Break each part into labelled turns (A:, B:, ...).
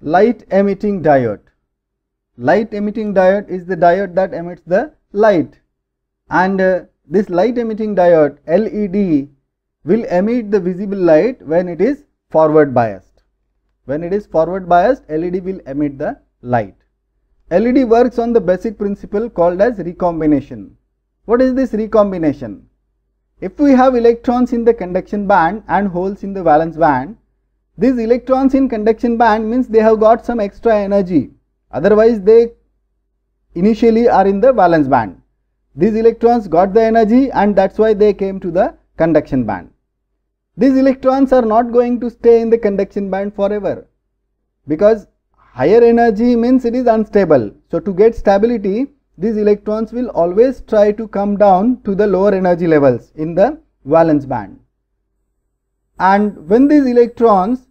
A: Light emitting diode. Light emitting diode is the diode that emits the light and uh, this light emitting diode LED will emit the visible light when it is forward biased. When it is forward biased, LED will emit the light. LED works on the basic principle called as recombination. What is this recombination? If we have electrons in the conduction band and holes in the valence band, these electrons in conduction band means they have got some extra energy. Otherwise, they initially are in the valence band. These electrons got the energy and that's why they came to the conduction band. These electrons are not going to stay in the conduction band forever because higher energy means it is unstable. So, to get stability, these electrons will always try to come down to the lower energy levels in the valence band. And when these electrons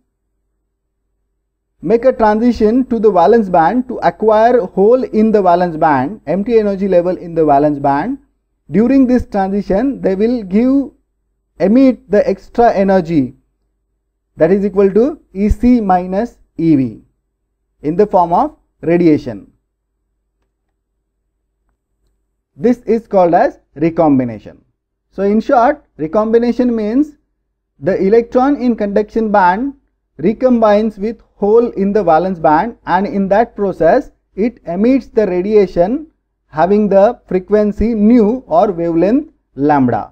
A: make a transition to the valence band to acquire hole in the valence band, empty energy level in the valence band, during this transition they will give emit the extra energy that is equal to EC minus EV in the form of radiation. This is called as recombination. So, in short recombination means the electron in conduction band recombines with hole in the valence band and in that process it emits the radiation having the frequency nu or wavelength lambda.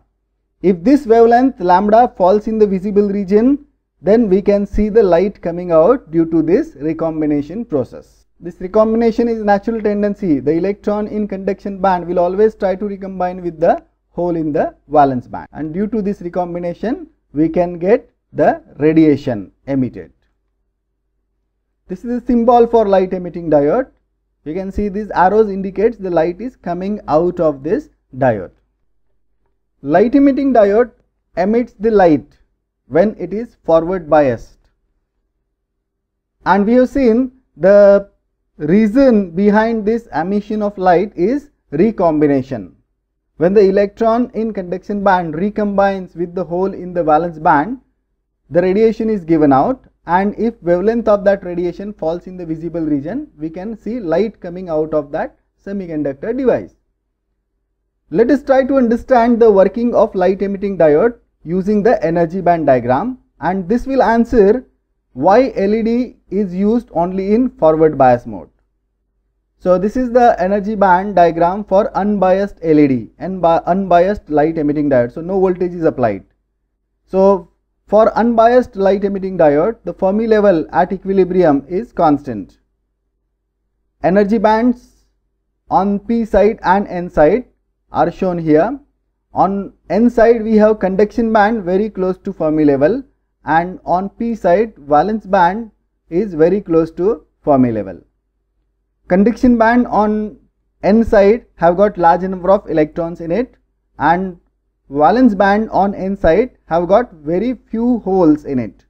A: If this wavelength lambda falls in the visible region then we can see the light coming out due to this recombination process. This recombination is natural tendency. The electron in conduction band will always try to recombine with the hole in the valence band and due to this recombination we can get the radiation emitted. This is a symbol for light emitting diode. You can see these arrows indicates the light is coming out of this diode. Light emitting diode emits the light when it is forward biased. And we have seen the reason behind this emission of light is recombination. When the electron in conduction band recombines with the hole in the valence band, the radiation is given out and if wavelength of that radiation falls in the visible region, we can see light coming out of that semiconductor device. Let us try to understand the working of light emitting diode using the energy band diagram and this will answer why LED is used only in forward bias mode. So this is the energy band diagram for unbiased LED and unbiased light emitting diode. So no voltage is applied. So for unbiased light emitting diode, the Fermi level at equilibrium is constant. Energy bands on P side and N side are shown here. On N side we have conduction band very close to Fermi level and on P side valence band is very close to Fermi level. Conduction band on n side have got large number of electrons in it and valence band on n side have got very few holes in it.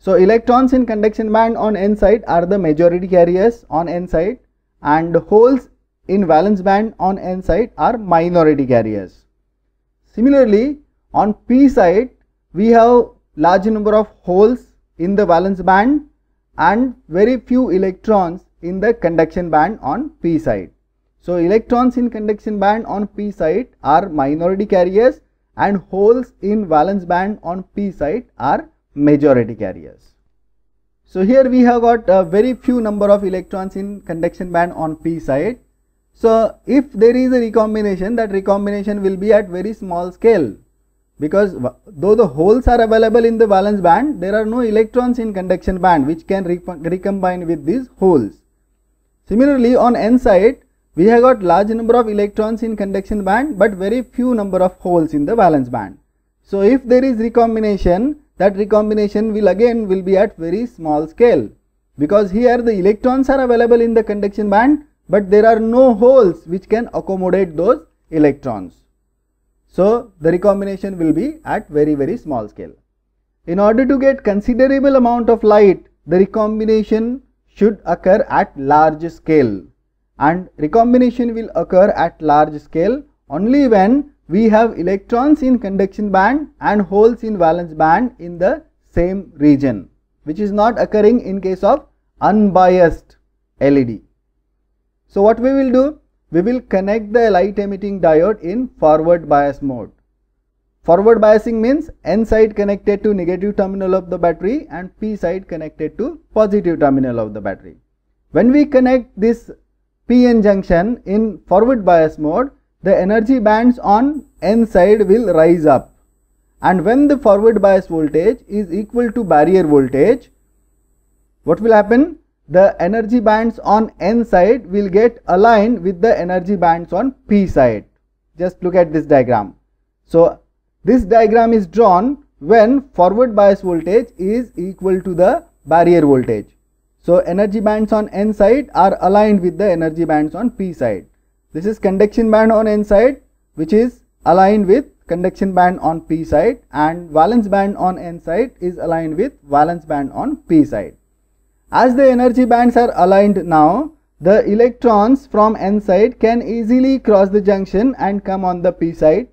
A: So, electrons in conduction band on n side are the majority carriers on n side and holes in valence band on n side are minority carriers. Similarly, on p side we have large number of holes in the valence band and very few electrons in the conduction band on p side. So, electrons in conduction band on p side are minority carriers and holes in valence band on p side are majority carriers. So, here we have got a very few number of electrons in conduction band on p side. So, if there is a recombination that recombination will be at very small scale because though the holes are available in the valence band, there are no electrons in conduction band which can re recombine with these holes. Similarly, on n side, we have got large number of electrons in conduction band but very few number of holes in the valence band. So, if there is recombination, that recombination will again will be at very small scale because here the electrons are available in the conduction band but there are no holes which can accommodate those electrons. So, the recombination will be at very very small scale. In order to get considerable amount of light, the recombination should occur at large scale and recombination will occur at large scale only when we have electrons in conduction band and holes in valence band in the same region which is not occurring in case of unbiased LED. So, what we will do? we will connect the light emitting diode in forward bias mode. Forward biasing means N side connected to negative terminal of the battery and P side connected to positive terminal of the battery. When we connect this PN junction in forward bias mode, the energy bands on N side will rise up. And when the forward bias voltage is equal to barrier voltage, what will happen? the energy bands on N side will get aligned with the energy bands on P side. Just look at this diagram. So, this diagram is drawn when forward bias voltage is equal to the barrier voltage. So, energy bands on N side are aligned with the energy bands on P side. This is conduction band on N side which is aligned with conduction band on P side and valence band on N side is aligned with valence band on P side. As the energy bands are aligned now, the electrons from N side can easily cross the junction and come on the P side.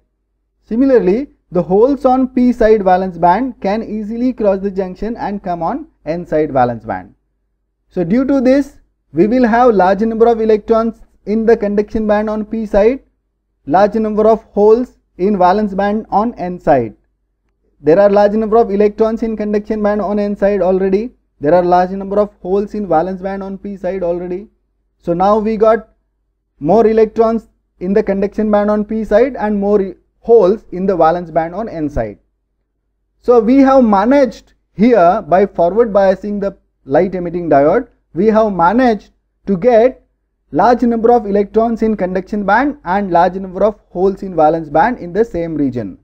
A: Similarly, the holes on P side valence band can easily cross the junction and come on N side valence band. So due to this, we will have large number of electrons in the conduction band on P side, large number of holes in valence band on N side. There are large number of electrons in conduction band on N side already. There are large number of holes in valence band on p side already. So now we got more electrons in the conduction band on p side and more holes in the valence band on n side. So we have managed here by forward biasing the light emitting diode, we have managed to get large number of electrons in conduction band and large number of holes in valence band in the same region.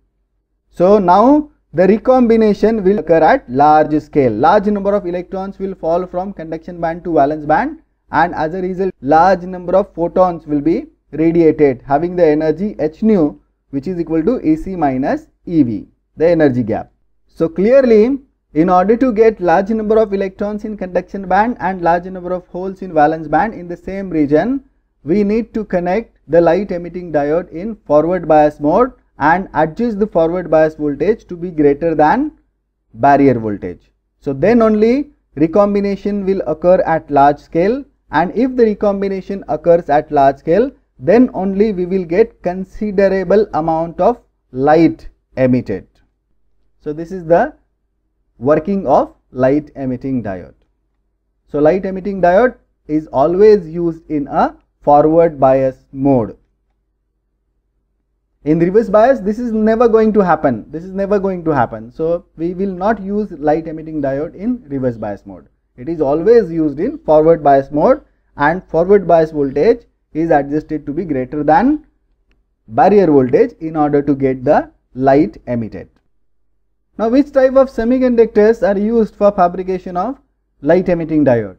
A: So now the recombination will occur at large scale. Large number of electrons will fall from conduction band to valence band and as a result large number of photons will be radiated having the energy h nu which is equal to Ec minus Ev, the energy gap. So clearly in order to get large number of electrons in conduction band and large number of holes in valence band in the same region, we need to connect the light emitting diode in forward bias mode and adjust the forward bias voltage to be greater than barrier voltage. So, then only recombination will occur at large scale and if the recombination occurs at large scale then only we will get considerable amount of light emitted. So, this is the working of light emitting diode. So, light emitting diode is always used in a forward bias mode in reverse bias this is never going to happen this is never going to happen so we will not use light emitting diode in reverse bias mode it is always used in forward bias mode and forward bias voltage is adjusted to be greater than barrier voltage in order to get the light emitted now which type of semiconductors are used for fabrication of light emitting diode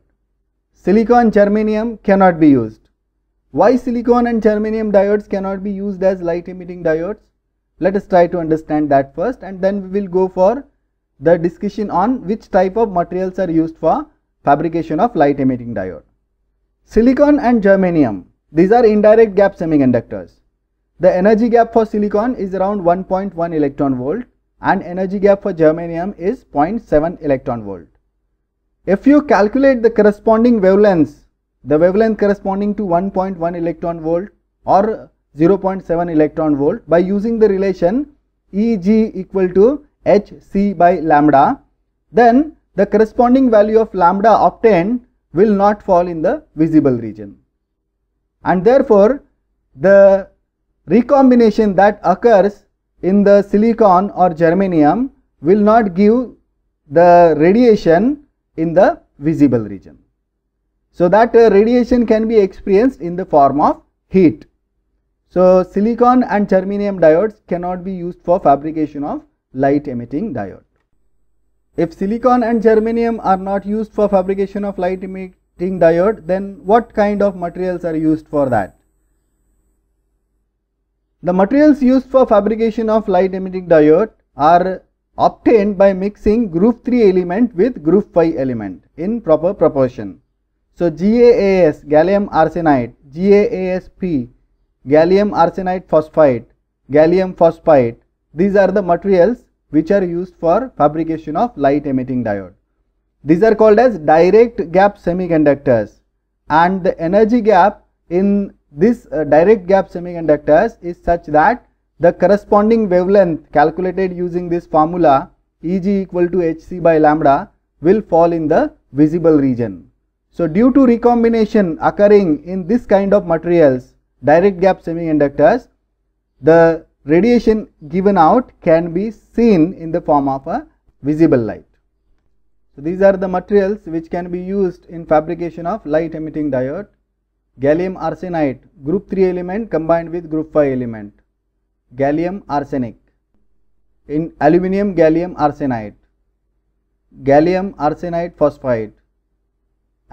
A: silicon germanium cannot be used why silicon and germanium diodes cannot be used as light emitting diodes? Let us try to understand that first and then we will go for the discussion on which type of materials are used for fabrication of light emitting diode. Silicon and germanium, these are indirect gap semiconductors. The energy gap for silicon is around 1.1 electron volt and energy gap for germanium is 0.7 electron volt. If you calculate the corresponding wavelengths the wavelength corresponding to 1.1 electron volt or 0.7 electron volt by using the relation Eg equal to Hc by lambda, then the corresponding value of lambda obtained will not fall in the visible region. And therefore, the recombination that occurs in the silicon or germanium will not give the radiation in the visible region. So that uh, radiation can be experienced in the form of heat. So silicon and germanium diodes cannot be used for fabrication of light emitting diode. If silicon and germanium are not used for fabrication of light emitting diode, then what kind of materials are used for that? The materials used for fabrication of light emitting diode are obtained by mixing group 3 element with group 5 element in proper proportion. So GaAs gallium arsenide, GaAsP, gallium arsenide phosphide, gallium phosphide. These are the materials which are used for fabrication of light emitting diode. These are called as direct gap semiconductors and the energy gap in this uh, direct gap semiconductors is such that the corresponding wavelength calculated using this formula Eg equal to Hc by lambda will fall in the visible region. So due to recombination occurring in this kind of materials, direct gap semiconductors, the radiation given out can be seen in the form of a visible light. So these are the materials which can be used in fabrication of light emitting diode. Gallium arsenide group 3 element combined with group 5 element. Gallium arsenic in aluminium gallium arsenide. Gallium arsenide phosphide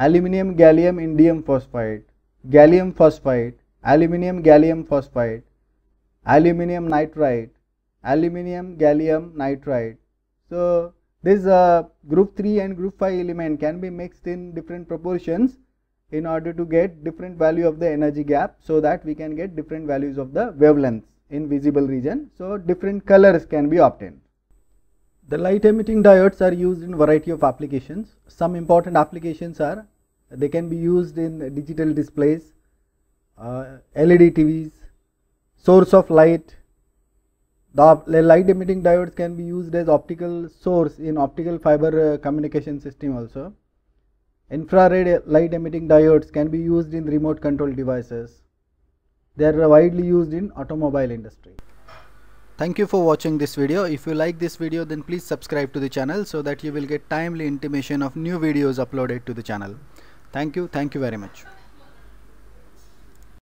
A: aluminium gallium indium phosphide gallium phosphide aluminium gallium phosphide aluminium nitride aluminium gallium nitride so this uh, group 3 and group 5 element can be mixed in different proportions in order to get different value of the energy gap so that we can get different values of the wavelengths in visible region so different colors can be obtained the light emitting diodes are used in variety of applications. Some important applications are they can be used in digital displays, uh, LED TVs, source of light. The light emitting diodes can be used as optical source in optical fiber uh, communication system also. Infrared uh, light emitting diodes can be used in remote control devices. They are widely used in automobile industry. Thank you for watching this video. If you like this video then please subscribe to the channel so that you will get timely intimation of new videos uploaded to the channel. Thank you. Thank you very much.